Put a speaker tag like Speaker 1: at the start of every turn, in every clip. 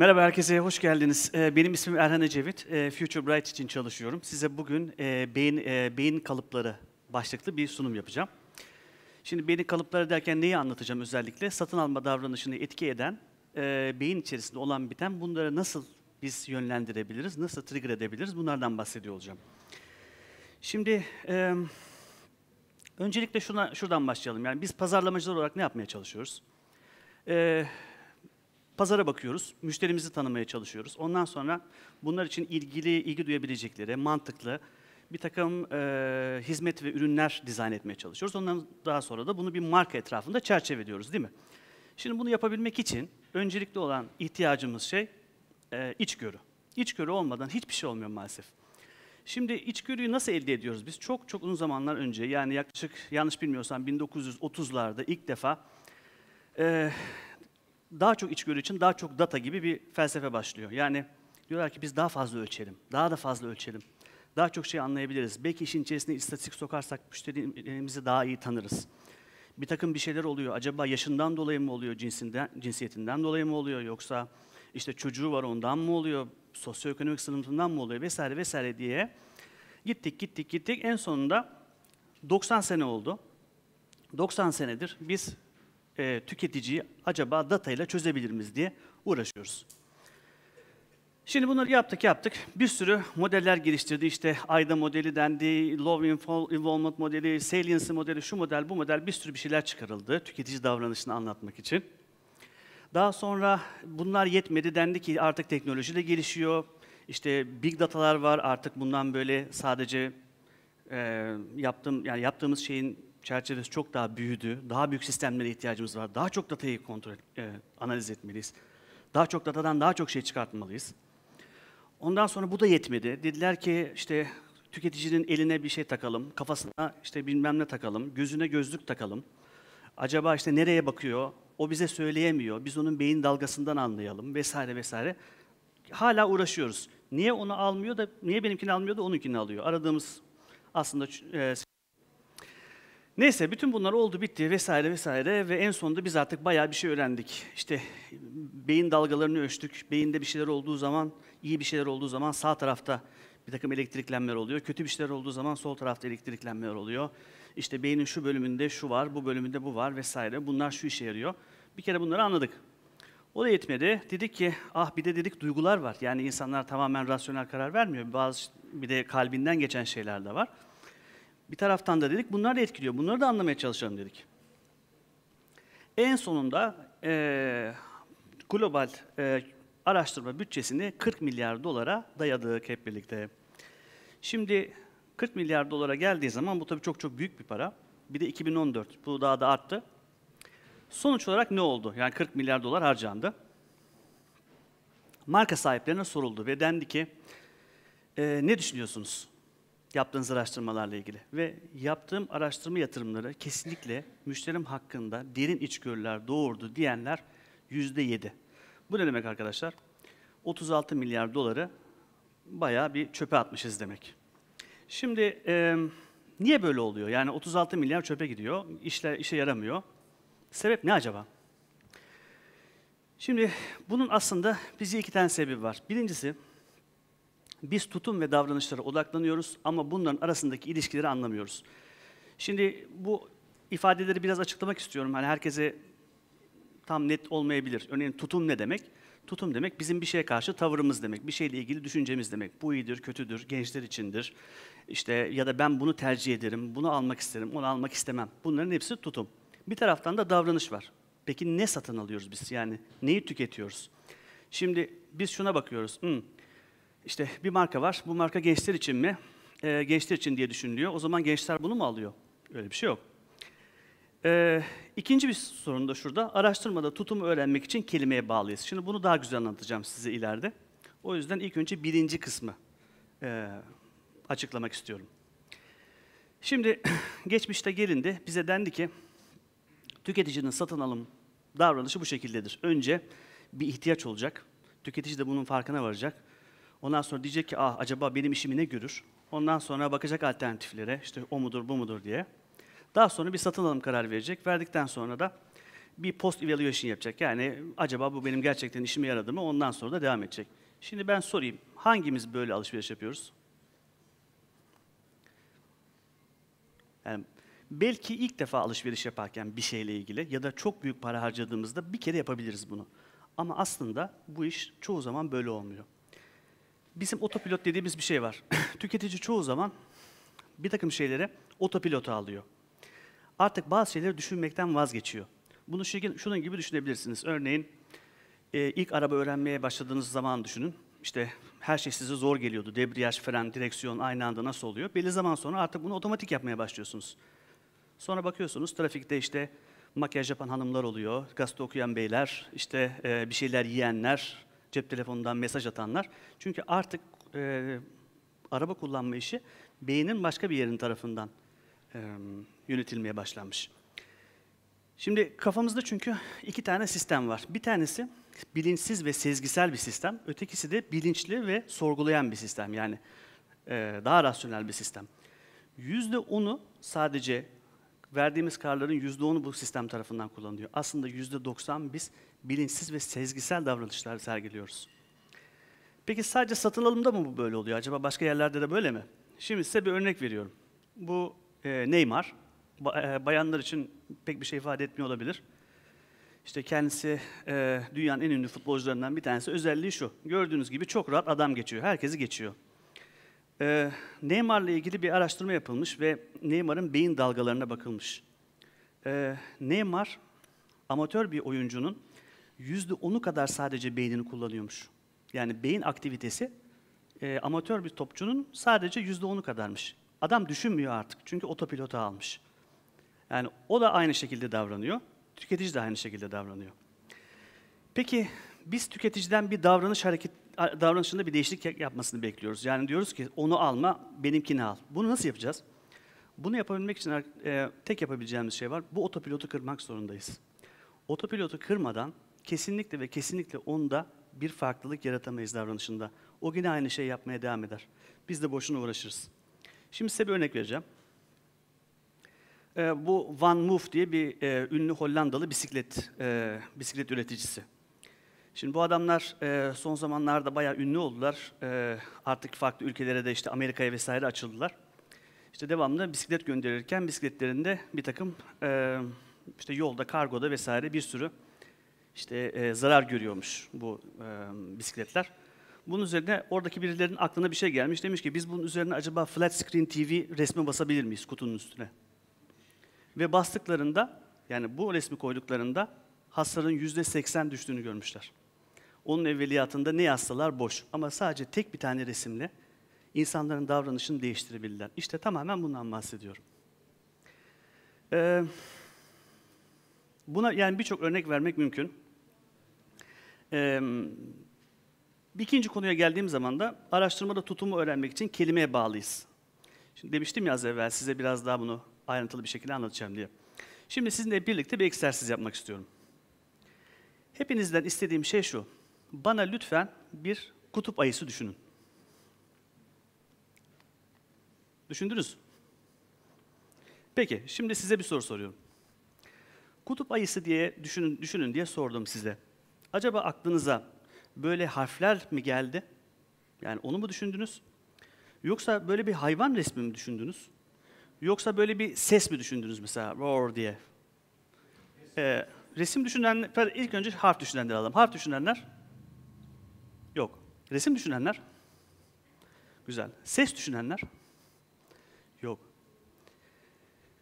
Speaker 1: Merhaba herkese, hoş geldiniz. Ee, benim ismim Erhan Ecevit, ee, Future Bright için çalışıyorum. Size bugün e, beyin, e, beyin kalıpları başlıklı bir sunum yapacağım. Şimdi beyin kalıpları derken neyi anlatacağım özellikle? Satın alma davranışını etki eden, e, beyin içerisinde olan biten bunları nasıl biz yönlendirebiliriz, nasıl trigger edebiliriz bunlardan bahsediyor olacağım. Şimdi öncelikle şuna, şuradan başlayalım. Yani biz pazarlamacılar olarak ne yapmaya çalışıyoruz? Öncelikle Pazara bakıyoruz, müşterimizi tanımaya çalışıyoruz. Ondan sonra bunlar için ilgili, ilgi duyabilecekleri, mantıklı bir takım e, hizmet ve ürünler dizayn etmeye çalışıyoruz. Ondan daha sonra da bunu bir marka etrafında çerçeveliyoruz değil mi? Şimdi bunu yapabilmek için öncelikli olan ihtiyacımız şey e, içgörü. İçgörü olmadan hiçbir şey olmuyor maalesef. Şimdi içgörüyü nasıl elde ediyoruz biz? Çok çok uzun zamanlar önce yani yaklaşık yanlış bilmiyorsam 1930'larda ilk defa e, daha çok içgörü için daha çok data gibi bir felsefe başlıyor. Yani diyorlar ki biz daha fazla ölçelim, daha da fazla ölçelim. Daha çok şey anlayabiliriz. Belki işin içerisine istatistik sokarsak müşterimizi daha iyi tanırız. Bir takım bir şeyler oluyor. Acaba yaşından dolayı mı oluyor, cinsinden, cinsiyetinden dolayı mı oluyor yoksa işte çocuğu var ondan mı oluyor, sosyoekonomik sınıfından mı oluyor vesaire vesaire diye gittik gittik gittik. En sonunda 90 sene oldu. 90 senedir biz e, tüketiciyi acaba datayla çözebilir miyiz diye uğraşıyoruz. Şimdi bunları yaptık yaptık. Bir sürü modeller geliştirdi. İşte AIDA modeli dendi, Low Involvement modeli, Saliency modeli, şu model, bu model bir sürü bir şeyler çıkarıldı tüketici davranışını anlatmak için. Daha sonra bunlar yetmedi dendi ki artık teknoloji de gelişiyor. İşte big datalar var artık bundan böyle sadece e, yaptığım yani yaptığımız şeyin çerçevesi çok daha büyüdü. Daha büyük sistemlere ihtiyacımız var. Daha çok datayı kontrol, e, analiz etmeliyiz. Daha çok datadan daha çok şey çıkartmalıyız. Ondan sonra bu da yetmedi. Dediler ki işte tüketicinin eline bir şey takalım, kafasına işte bilmem ne takalım, gözüne gözlük takalım. Acaba işte nereye bakıyor? O bize söyleyemiyor. Biz onun beyin dalgasından anlayalım vesaire vesaire. Hala uğraşıyoruz. Niye onu almıyor da niye benimkini almıyor da onunkini alıyor? Aradığımız aslında e, Neyse bütün bunlar oldu bitti vesaire vesaire ve en sonunda biz artık bayağı bir şey öğrendik. İşte beyin dalgalarını ölçtük. Beyinde bir şeyler olduğu zaman, iyi bir şeyler olduğu zaman sağ tarafta bir takım elektriklenmeler oluyor. Kötü bir şeyler olduğu zaman sol tarafta elektriklenmeler oluyor. İşte beynin şu bölümünde şu var, bu bölümünde bu var vesaire. Bunlar şu işe yarıyor. Bir kere bunları anladık. O da yetmedi. Dedik ki ah bir de dedik duygular var. Yani insanlar tamamen rasyonel karar vermiyor. Bazı bir de kalbinden geçen şeyler de var. Bir taraftan da dedik bunlar da etkiliyor. Bunları da anlamaya çalışalım dedik. En sonunda e, global e, araştırma bütçesini 40 milyar dolara dayadık hep birlikte. Şimdi 40 milyar dolara geldiği zaman bu tabii çok çok büyük bir para. Bir de 2014 bu daha da arttı. Sonuç olarak ne oldu? Yani 40 milyar dolar harcandı. Marka sahiplerine soruldu ve dendi ki e, ne düşünüyorsunuz? yaptığınız araştırmalarla ilgili. Ve yaptığım araştırma yatırımları kesinlikle müşterim hakkında derin içgörüler doğurdu diyenler yüzde yedi. Bu ne demek arkadaşlar? 36 milyar doları bayağı bir çöpe atmışız demek. Şimdi e, niye böyle oluyor? Yani 36 milyar çöpe gidiyor, işler işe yaramıyor. Sebep ne acaba? Şimdi bunun aslında bizi iki tane sebebi var. Birincisi biz tutum ve davranışlara odaklanıyoruz ama bunların arasındaki ilişkileri anlamıyoruz. Şimdi bu ifadeleri biraz açıklamak istiyorum. Hani herkese tam net olmayabilir. Örneğin tutum ne demek? Tutum demek bizim bir şeye karşı tavırımız demek, bir şeyle ilgili düşüncemiz demek. Bu iyidir, kötüdür, gençler içindir. İşte ya da ben bunu tercih ederim, bunu almak isterim, onu almak istemem. Bunların hepsi tutum. Bir taraftan da davranış var. Peki ne satın alıyoruz biz? Yani neyi tüketiyoruz? Şimdi biz şuna bakıyoruz. Hmm, işte bir marka var. Bu marka gençler için mi? Ee, gençler için diye düşünülüyor. O zaman gençler bunu mu alıyor? Öyle bir şey yok. Ee, ikinci bir sorun da şurada. Araştırmada tutumu öğrenmek için kelimeye bağlıyız. Şimdi bunu daha güzel anlatacağım size ileride. O yüzden ilk önce birinci kısmı e, açıklamak istiyorum. Şimdi geçmişte gelindi. Bize dendi ki tüketicinin satın alım davranışı bu şekildedir. Önce bir ihtiyaç olacak. Tüketici de bunun farkına varacak. Ondan sonra diyecek ki ah acaba benim işimi ne görür? Ondan sonra bakacak alternatiflere işte o mudur bu mudur diye. Daha sonra bir satın alım kararı verecek. Verdikten sonra da bir post evaluation yapacak. Yani acaba bu benim gerçekten işime yaradı mı? Ondan sonra da devam edecek. Şimdi ben sorayım. Hangimiz böyle alışveriş yapıyoruz? Yani belki ilk defa alışveriş yaparken bir şeyle ilgili ya da çok büyük para harcadığımızda bir kere yapabiliriz bunu. Ama aslında bu iş çoğu zaman böyle olmuyor bizim otopilot dediğimiz bir şey var. Tüketici çoğu zaman bir takım şeyleri otopilota alıyor. Artık bazı şeyleri düşünmekten vazgeçiyor. Bunu şunun gibi düşünebilirsiniz. Örneğin e, ilk araba öğrenmeye başladığınız zaman düşünün. İşte her şey size zor geliyordu. Debriyaj, fren, direksiyon aynı anda nasıl oluyor? Belli zaman sonra artık bunu otomatik yapmaya başlıyorsunuz. Sonra bakıyorsunuz trafikte işte makyaj yapan hanımlar oluyor, gazete okuyan beyler, işte e, bir şeyler yiyenler, cep telefonundan mesaj atanlar. Çünkü artık e, araba kullanma işi beynin başka bir yerinin tarafından e, yönetilmeye başlanmış. Şimdi kafamızda çünkü iki tane sistem var. Bir tanesi bilinçsiz ve sezgisel bir sistem, ötekisi de bilinçli ve sorgulayan bir sistem yani e, daha rasyonel bir sistem. Yüzde onu sadece verdiğimiz kararların yüzde onu bu sistem tarafından kullanılıyor. Aslında yüzde doksan biz bilinçsiz ve sezgisel davranışlar sergiliyoruz. Peki sadece satın alımda mı bu böyle oluyor? Acaba başka yerlerde de böyle mi? Şimdi size bir örnek veriyorum. Bu e, Neymar. Ba- e, bayanlar için pek bir şey ifade etmiyor olabilir. İşte kendisi e, dünyanın en ünlü futbolcularından bir tanesi. Özelliği şu. Gördüğünüz gibi çok rahat adam geçiyor. Herkesi geçiyor. E, Neymar'la ilgili bir araştırma yapılmış ve Neymar'ın beyin dalgalarına bakılmış. E, Neymar amatör bir oyuncunun Yüzde onu kadar sadece beynini kullanıyormuş. Yani beyin aktivitesi e, amatör bir topçunun sadece yüzde onu kadarmış. Adam düşünmüyor artık çünkü otopilota almış. Yani o da aynı şekilde davranıyor, tüketici de aynı şekilde davranıyor. Peki biz tüketiciden bir davranış hareket davranışında bir değişiklik yapmasını bekliyoruz. Yani diyoruz ki onu alma, benimkini al. Bunu nasıl yapacağız? Bunu yapabilmek için e, tek yapabileceğimiz şey var. Bu otopilotu kırmak zorundayız. Otopilotu kırmadan kesinlikle ve kesinlikle onda bir farklılık yaratamayız davranışında. O yine aynı şey yapmaya devam eder. Biz de boşuna uğraşırız. Şimdi size bir örnek vereceğim. Ee, bu Van Moof diye bir e, ünlü Hollandalı bisiklet e, bisiklet üreticisi. Şimdi bu adamlar e, son zamanlarda bayağı ünlü oldular. E, artık farklı ülkelere de işte Amerika'ya vesaire açıldılar. İşte devamlı bisiklet gönderirken bisikletlerinde bir takım e, işte yolda, kargoda vesaire bir sürü işte e, zarar görüyormuş bu e, bisikletler. Bunun üzerine oradaki birilerinin aklına bir şey gelmiş. Demiş ki biz bunun üzerine acaba flat screen TV resmi basabilir miyiz kutunun üstüne? Ve bastıklarında yani bu resmi koyduklarında hasarın seksen düştüğünü görmüşler. Onun evveliyatında ne yazsalar boş. Ama sadece tek bir tane resimle insanların davranışını değiştirebilirler. İşte tamamen bundan bahsediyorum. Ee, Buna yani birçok örnek vermek mümkün. Ee, ikinci konuya geldiğim zaman da araştırmada tutumu öğrenmek için kelimeye bağlıyız. Şimdi demiştim ya az evvel size biraz daha bunu ayrıntılı bir şekilde anlatacağım diye. Şimdi sizinle birlikte bir egzersiz yapmak istiyorum. Hepinizden istediğim şey şu. Bana lütfen bir kutup ayısı düşünün. Düşündünüz. Peki, şimdi size bir soru soruyorum. Kutup ayısı diye düşünün, düşünün diye sordum size. Acaba aklınıza böyle harfler mi geldi? Yani onu mu düşündünüz? Yoksa böyle bir hayvan resmi mi düşündünüz? Yoksa böyle bir ses mi düşündünüz mesela roar diye? Ee, resim düşünenler, ilk önce harf düşünenler alalım. Harf düşünenler? Yok. Resim düşünenler? Güzel. Ses düşünenler? Yok.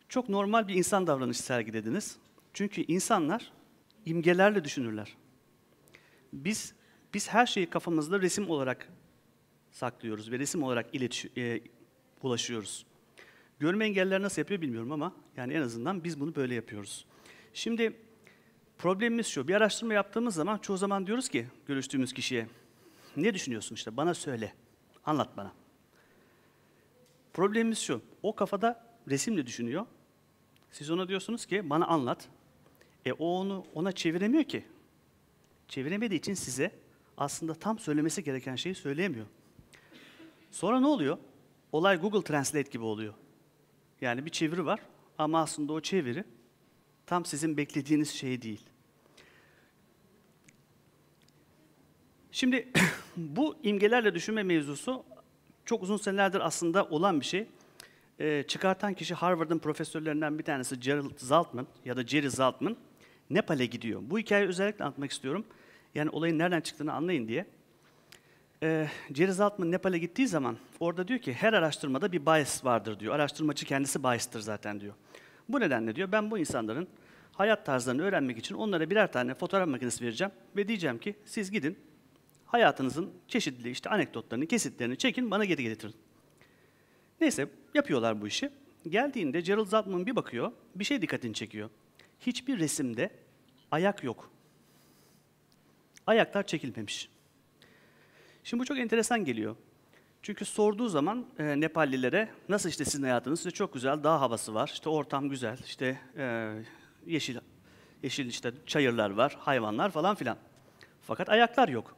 Speaker 1: Çok normal bir insan davranış sergilediniz. Çünkü insanlar imgelerle düşünürler. Biz biz her şeyi kafamızda resim olarak saklıyoruz ve resim olarak iletişi, e, ulaşıyoruz. Görme engelliler nasıl yapıyor bilmiyorum ama yani en azından biz bunu böyle yapıyoruz. Şimdi problemimiz şu, bir araştırma yaptığımız zaman çoğu zaman diyoruz ki görüştüğümüz kişiye, ne düşünüyorsun işte bana söyle, anlat bana. Problemimiz şu, o kafada resimle düşünüyor. Siz ona diyorsunuz ki bana anlat, e o onu ona çeviremiyor ki. Çeviremediği için size aslında tam söylemesi gereken şeyi söyleyemiyor. Sonra ne oluyor? Olay Google Translate gibi oluyor. Yani bir çeviri var ama aslında o çeviri tam sizin beklediğiniz şey değil. Şimdi bu imgelerle düşünme mevzusu çok uzun senelerdir aslında olan bir şey. E, çıkartan kişi Harvard'ın profesörlerinden bir tanesi Gerald Zaltman ya da Jerry Zaltman. Nepal'e gidiyor. Bu hikayeyi özellikle anlatmak istiyorum. Yani olayın nereden çıktığını anlayın diye. Ee, Jerry Altman Nepal'e gittiği zaman orada diyor ki her araştırmada bir bias vardır diyor. Araştırmacı kendisi bias'tır zaten diyor. Bu nedenle diyor ben bu insanların hayat tarzlarını öğrenmek için onlara birer tane fotoğraf makinesi vereceğim ve diyeceğim ki siz gidin hayatınızın çeşitli işte anekdotlarını, kesitlerini çekin bana geri getirin. Neyse yapıyorlar bu işi. Geldiğinde Gerald Zaltman bir bakıyor, bir şey dikkatini çekiyor hiçbir resimde ayak yok. Ayaklar çekilmemiş. Şimdi bu çok enteresan geliyor. Çünkü sorduğu zaman e, Nepallilere nasıl işte sizin hayatınız size çok güzel, dağ havası var, işte ortam güzel, işte e, yeşil yeşil işte çayırlar var, hayvanlar falan filan. Fakat ayaklar yok.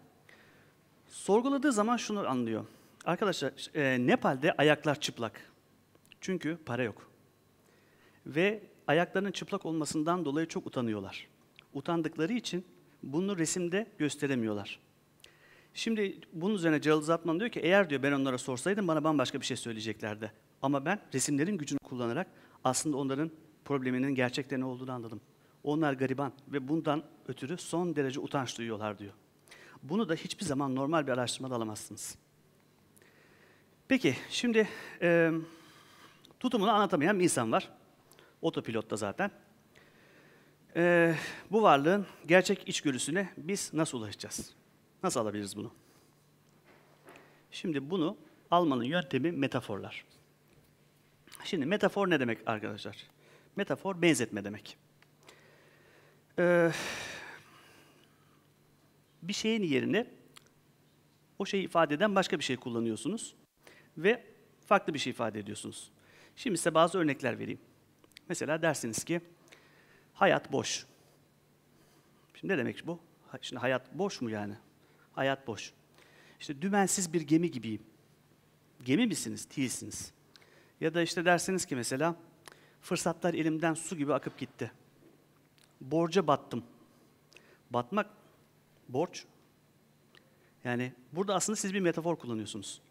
Speaker 1: Sorguladığı zaman şunu anlıyor. Arkadaşlar e, Nepal'de ayaklar çıplak. Çünkü para yok. Ve ayaklarının çıplak olmasından dolayı çok utanıyorlar. Utandıkları için bunu resimde gösteremiyorlar. Şimdi bunun üzerine Cılız Atman diyor ki eğer diyor ben onlara sorsaydım bana bambaşka bir şey söyleyeceklerdi. Ama ben resimlerin gücünü kullanarak aslında onların probleminin gerçekten ne olduğunu anladım. Onlar gariban ve bundan ötürü son derece utanç duyuyorlar diyor. Bunu da hiçbir zaman normal bir araştırmada alamazsınız. Peki şimdi e, tutumunu anlatamayan bir insan var. Otopilotta zaten. Ee, bu varlığın gerçek içgörüsüne biz nasıl ulaşacağız? Nasıl alabiliriz bunu? Şimdi bunu almanın yöntemi metaforlar. Şimdi metafor ne demek arkadaşlar? Metafor benzetme demek. Ee, bir şeyin yerine o şeyi ifade eden başka bir şey kullanıyorsunuz ve farklı bir şey ifade ediyorsunuz. Şimdi size bazı örnekler vereyim. Mesela dersiniz ki hayat boş. Şimdi ne demek bu? Şimdi hayat boş mu yani? Hayat boş. İşte dümensiz bir gemi gibiyim. Gemi misiniz? Değilsiniz. Ya da işte dersiniz ki mesela fırsatlar elimden su gibi akıp gitti. Borca battım. Batmak borç. Yani burada aslında siz bir metafor kullanıyorsunuz.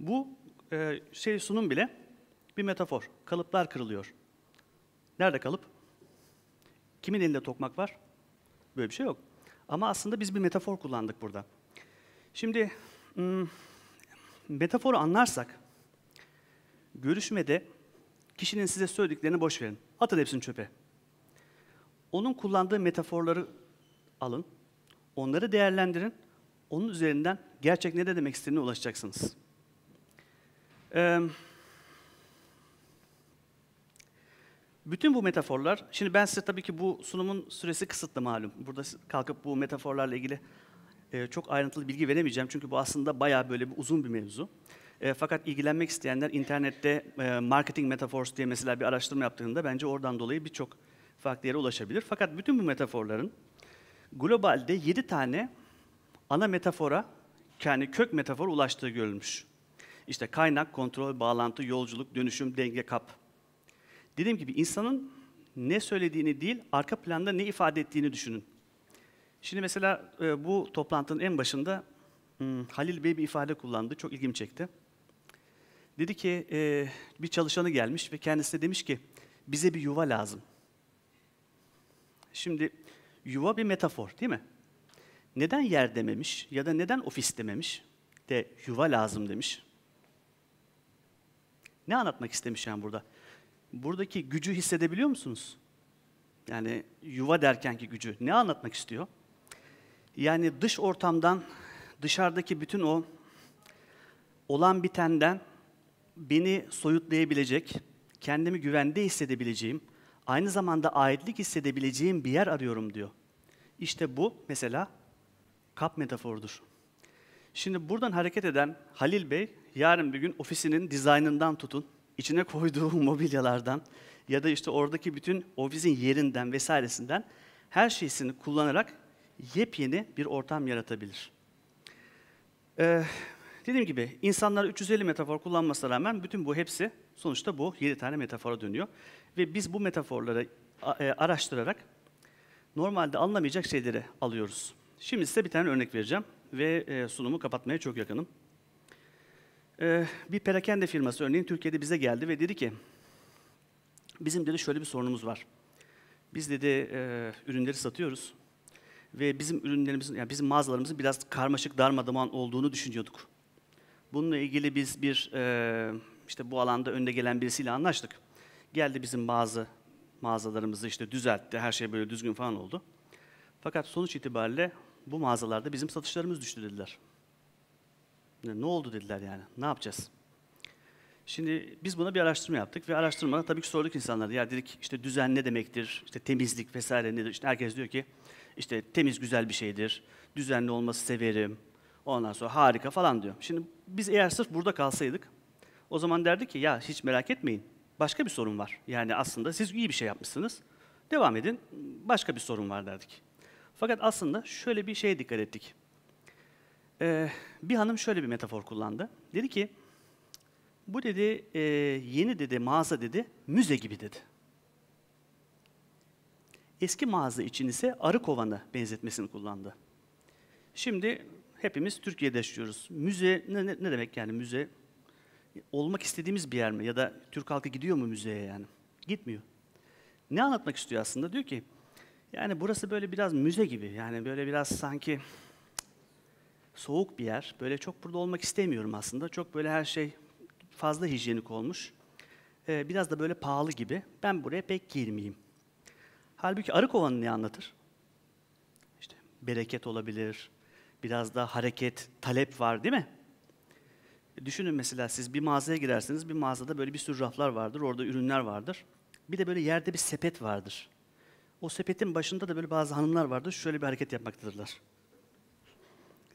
Speaker 1: Bu e, şey sunum bile bir metafor. Kalıplar kırılıyor. Nerede kalıp? Kimin elinde tokmak var? Böyle bir şey yok. Ama aslında biz bir metafor kullandık burada. Şimdi hmm, metaforu anlarsak, görüşmede kişinin size söylediklerini boş verin. Atın hepsini çöpe. Onun kullandığı metaforları alın, onları değerlendirin, onun üzerinden gerçek ne de demek istediğine ulaşacaksınız. Ee, Bütün bu metaforlar, şimdi ben size tabii ki bu sunumun süresi kısıtlı malum. Burada kalkıp bu metaforlarla ilgili e, çok ayrıntılı bilgi veremeyeceğim. Çünkü bu aslında bayağı böyle bir uzun bir mevzu. E, fakat ilgilenmek isteyenler internette e, marketing metaphors diye mesela bir araştırma yaptığında bence oradan dolayı birçok farklı yere ulaşabilir. Fakat bütün bu metaforların globalde 7 tane ana metafora yani kök metafor ulaştığı görülmüş. İşte kaynak, kontrol, bağlantı, yolculuk, dönüşüm, denge, kap. Dediğim gibi insanın ne söylediğini değil, arka planda ne ifade ettiğini düşünün. Şimdi mesela e, bu toplantının en başında hmm, Halil Bey bir ifade kullandı, çok ilgimi çekti. Dedi ki e, bir çalışanı gelmiş ve kendisine demiş ki bize bir yuva lazım. Şimdi yuva bir metafor değil mi? Neden yer dememiş ya da neden ofis dememiş de yuva lazım demiş. Ne anlatmak istemiş yani burada? buradaki gücü hissedebiliyor musunuz? Yani yuva derkenki gücü. Ne anlatmak istiyor? Yani dış ortamdan, dışarıdaki bütün o olan bitenden beni soyutlayabilecek, kendimi güvende hissedebileceğim, aynı zamanda aitlik hissedebileceğim bir yer arıyorum diyor. İşte bu mesela kap metaforudur. Şimdi buradan hareket eden Halil Bey yarın bir gün ofisinin dizaynından tutun, içine koyduğu mobilyalardan ya da işte oradaki bütün ofisin yerinden vesairesinden her şeysini kullanarak yepyeni bir ortam yaratabilir. Ee, dediğim gibi insanlar 350 metafor kullanmasına rağmen bütün bu hepsi sonuçta bu 7 tane metafora dönüyor. Ve biz bu metaforları e, araştırarak normalde anlamayacak şeyleri alıyoruz. Şimdi size bir tane örnek vereceğim ve e, sunumu kapatmaya çok yakınım. Ee, bir perakende firması örneğin Türkiye'de bize geldi ve dedi ki, bizim dedi şöyle bir sorunumuz var. Biz dedi e, ürünleri satıyoruz ve bizim ürünlerimizin, yani bizim mağazalarımızın biraz karmaşık darmadağın olduğunu düşünüyorduk. Bununla ilgili biz bir e, işte bu alanda önde gelen birisiyle anlaştık. Geldi bizim bazı mağazalarımızı işte düzeltti, her şey böyle düzgün falan oldu. Fakat sonuç itibariyle bu mağazalarda bizim satışlarımız düştü dediler. Ne oldu dediler yani, ne yapacağız? Şimdi biz buna bir araştırma yaptık ve araştırmada tabii ki sorduk insanlara. Ya dedik işte düzen ne demektir, işte temizlik vesaire nedir? İşte herkes diyor ki işte temiz güzel bir şeydir, düzenli olması severim, ondan sonra harika falan diyor. Şimdi biz eğer sırf burada kalsaydık o zaman derdik ki ya hiç merak etmeyin başka bir sorun var. Yani aslında siz iyi bir şey yapmışsınız, devam edin başka bir sorun var derdik. Fakat aslında şöyle bir şeye dikkat ettik. Ee, bir hanım şöyle bir metafor kullandı. Dedi ki, bu dedi e, yeni dedi mağaza dedi müze gibi dedi. Eski mağaza için ise arı kovanı benzetmesini kullandı. Şimdi hepimiz Türkiye'de yaşıyoruz. Müze ne, ne demek yani müze? Olmak istediğimiz bir yer mi? Ya da Türk halkı gidiyor mu müzeye yani? Gitmiyor. Ne anlatmak istiyor aslında? Diyor ki, yani burası böyle biraz müze gibi. Yani böyle biraz sanki soğuk bir yer. Böyle çok burada olmak istemiyorum aslında. Çok böyle her şey fazla hijyenik olmuş. Ee, biraz da böyle pahalı gibi. Ben buraya pek girmeyeyim. Halbuki arı kovanı ne anlatır? İşte bereket olabilir, biraz da hareket, talep var değil mi? E, düşünün mesela siz bir mağazaya girersiniz, bir mağazada böyle bir sürü raflar vardır, orada ürünler vardır. Bir de böyle yerde bir sepet vardır. O sepetin başında da böyle bazı hanımlar vardır, şöyle bir hareket yapmaktadırlar.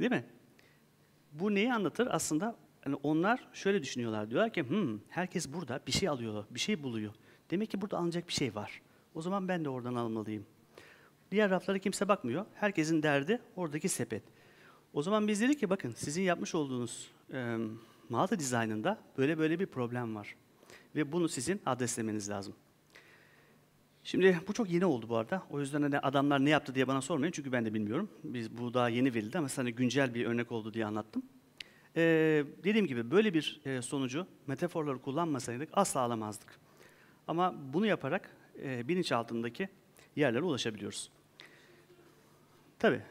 Speaker 1: Değil mi? Bu neyi anlatır? Aslında yani onlar şöyle düşünüyorlar. Diyorlar ki Hı, hmm, herkes burada bir şey alıyor, bir şey buluyor. Demek ki burada alınacak bir şey var. O zaman ben de oradan almalıyım. Diğer raflara kimse bakmıyor. Herkesin derdi oradaki sepet. O zaman biz dedik ki bakın sizin yapmış olduğunuz e, mağaza dizaynında böyle böyle bir problem var. Ve bunu sizin adreslemeniz lazım. Şimdi bu çok yeni oldu bu arada. O yüzden hani adamlar ne yaptı diye bana sormayın çünkü ben de bilmiyorum. Biz bu daha yeni verildi ama sana güncel bir örnek oldu diye anlattım. Ee, dediğim gibi böyle bir e, sonucu metaforları kullanmasaydık asla alamazdık. Ama bunu yaparak e, altındaki yerlere ulaşabiliyoruz. Tabi.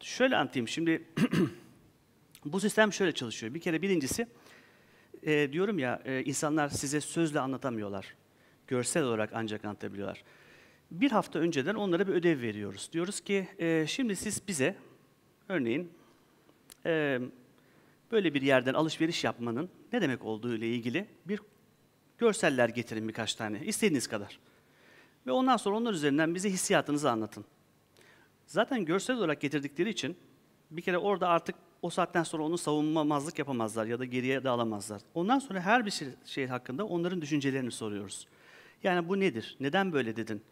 Speaker 1: Şöyle anlatayım şimdi. bu sistem şöyle çalışıyor. Bir kere birincisi e, diyorum ya e, insanlar size sözle anlatamıyorlar. Görsel olarak ancak anlatabiliyorlar. Bir hafta önceden onlara bir ödev veriyoruz. Diyoruz ki e, şimdi siz bize örneğin e, böyle bir yerden alışveriş yapmanın ne demek olduğu ile ilgili bir görseller getirin birkaç tane istediğiniz kadar. Ve ondan sonra onlar üzerinden bize hissiyatınızı anlatın. Zaten görsel olarak getirdikleri için bir kere orada artık o saatten sonra onu savunmamazlık yapamazlar ya da geriye de alamazlar. Ondan sonra her bir şey, şey, hakkında onların düşüncelerini soruyoruz. Yani bu nedir? Neden böyle dedin?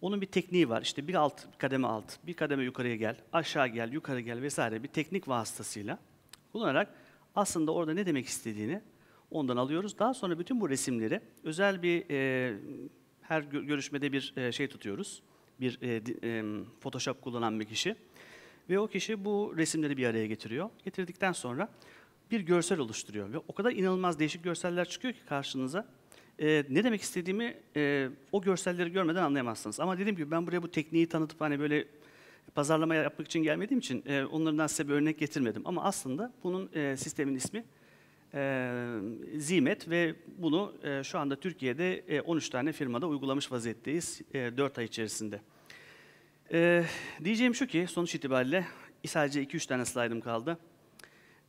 Speaker 1: Onun bir tekniği var. İşte bir alt bir kademe alt, bir kademe yukarıya gel, aşağı gel, yukarı gel vesaire bir teknik vasıtasıyla kullanarak aslında orada ne demek istediğini ondan alıyoruz. Daha sonra bütün bu resimleri özel bir e, her görüşmede bir e, şey tutuyoruz. Bir e, e, Photoshop kullanan bir kişi ve o kişi bu resimleri bir araya getiriyor. Getirdikten sonra bir görsel oluşturuyor. Ve o kadar inanılmaz değişik görseller çıkıyor ki karşınıza. Ee, ne demek istediğimi e, o görselleri görmeden anlayamazsınız. Ama dediğim gibi ben buraya bu tekniği tanıtıp hani böyle pazarlama yapmak için gelmediğim için e, onlardan size bir örnek getirmedim. Ama aslında bunun e, sistemin ismi e, Zimet ve bunu e, şu anda Türkiye'de e, 13 tane firmada uygulamış vaziyetteyiz e, 4 ay içerisinde. Ee, diyeceğim şu ki sonuç itibariyle sadece 2-3 tane slaydım kaldı.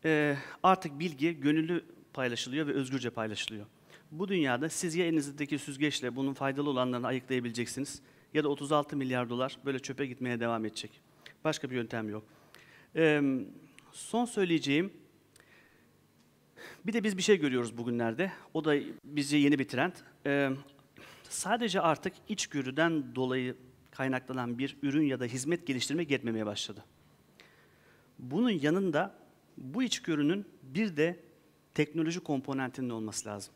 Speaker 1: Ee, artık bilgi gönüllü paylaşılıyor ve özgürce paylaşılıyor. Bu dünyada siz ya elinizdeki süzgeçle bunun faydalı olanlarını ayıklayabileceksiniz ya da 36 milyar dolar böyle çöpe gitmeye devam edecek. Başka bir yöntem yok. Ee, son söyleyeceğim, bir de biz bir şey görüyoruz bugünlerde. O da bizi yeni bir trend. Ee, sadece artık içgörüden dolayı kaynaklanan bir ürün ya da hizmet geliştirme gelmemeye başladı. Bunun yanında bu içgörünün bir de teknoloji komponentinin olması lazım.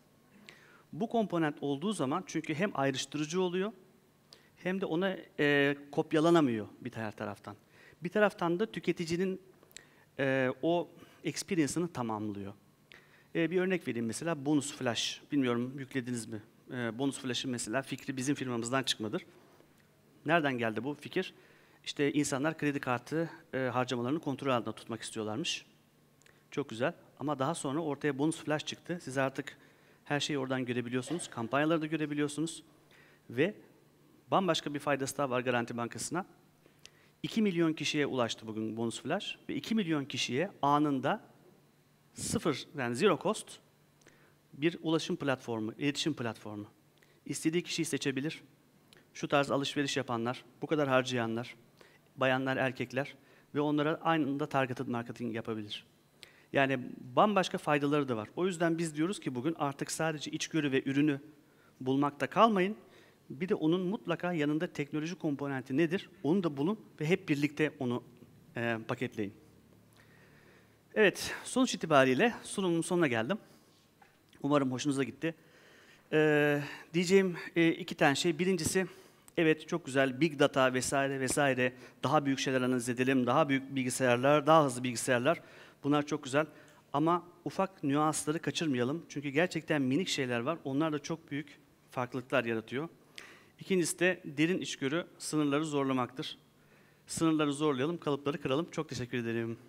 Speaker 1: Bu komponent olduğu zaman çünkü hem ayrıştırıcı oluyor hem de ona e, kopyalanamıyor bir diğer taraftan. Bir taraftan da tüketicinin e, o experience'ını tamamlıyor. E, bir örnek vereyim mesela bonus flash. Bilmiyorum yüklediniz mi? E, bonus flash'ın mesela fikri bizim firmamızdan çıkmadır. Nereden geldi bu fikir? İşte insanlar kredi kartı e, harcamalarını kontrol altında tutmak istiyorlarmış. Çok güzel. Ama daha sonra ortaya bonus flash çıktı. Siz artık her şeyi oradan görebiliyorsunuz. Kampanyaları da görebiliyorsunuz. Ve bambaşka bir faydası daha var Garanti Bankası'na. 2 milyon kişiye ulaştı bugün bonus flash. Ve 2 milyon kişiye anında sıfır, yani zero cost bir ulaşım platformu, iletişim platformu. İstediği kişiyi seçebilir şu tarz alışveriş yapanlar, bu kadar harcayanlar, bayanlar, erkekler ve onlara aynı anda targeted marketing yapabilir. Yani bambaşka faydaları da var. O yüzden biz diyoruz ki bugün artık sadece içgörü ve ürünü bulmakta kalmayın. Bir de onun mutlaka yanında teknoloji komponenti nedir? Onu da bulun ve hep birlikte onu e, paketleyin. Evet, sonuç itibariyle sunumumun sonuna geldim. Umarım hoşunuza gitti. Ee, diyeceğim e, iki tane şey. Birincisi evet çok güzel big data vesaire vesaire daha büyük şeyler analiz edelim, daha büyük bilgisayarlar, daha hızlı bilgisayarlar. Bunlar çok güzel. Ama ufak nüansları kaçırmayalım. Çünkü gerçekten minik şeyler var. Onlar da çok büyük farklılıklar yaratıyor. İkincisi de derin içgörü sınırları zorlamaktır. Sınırları zorlayalım, kalıpları kıralım. Çok teşekkür ederim.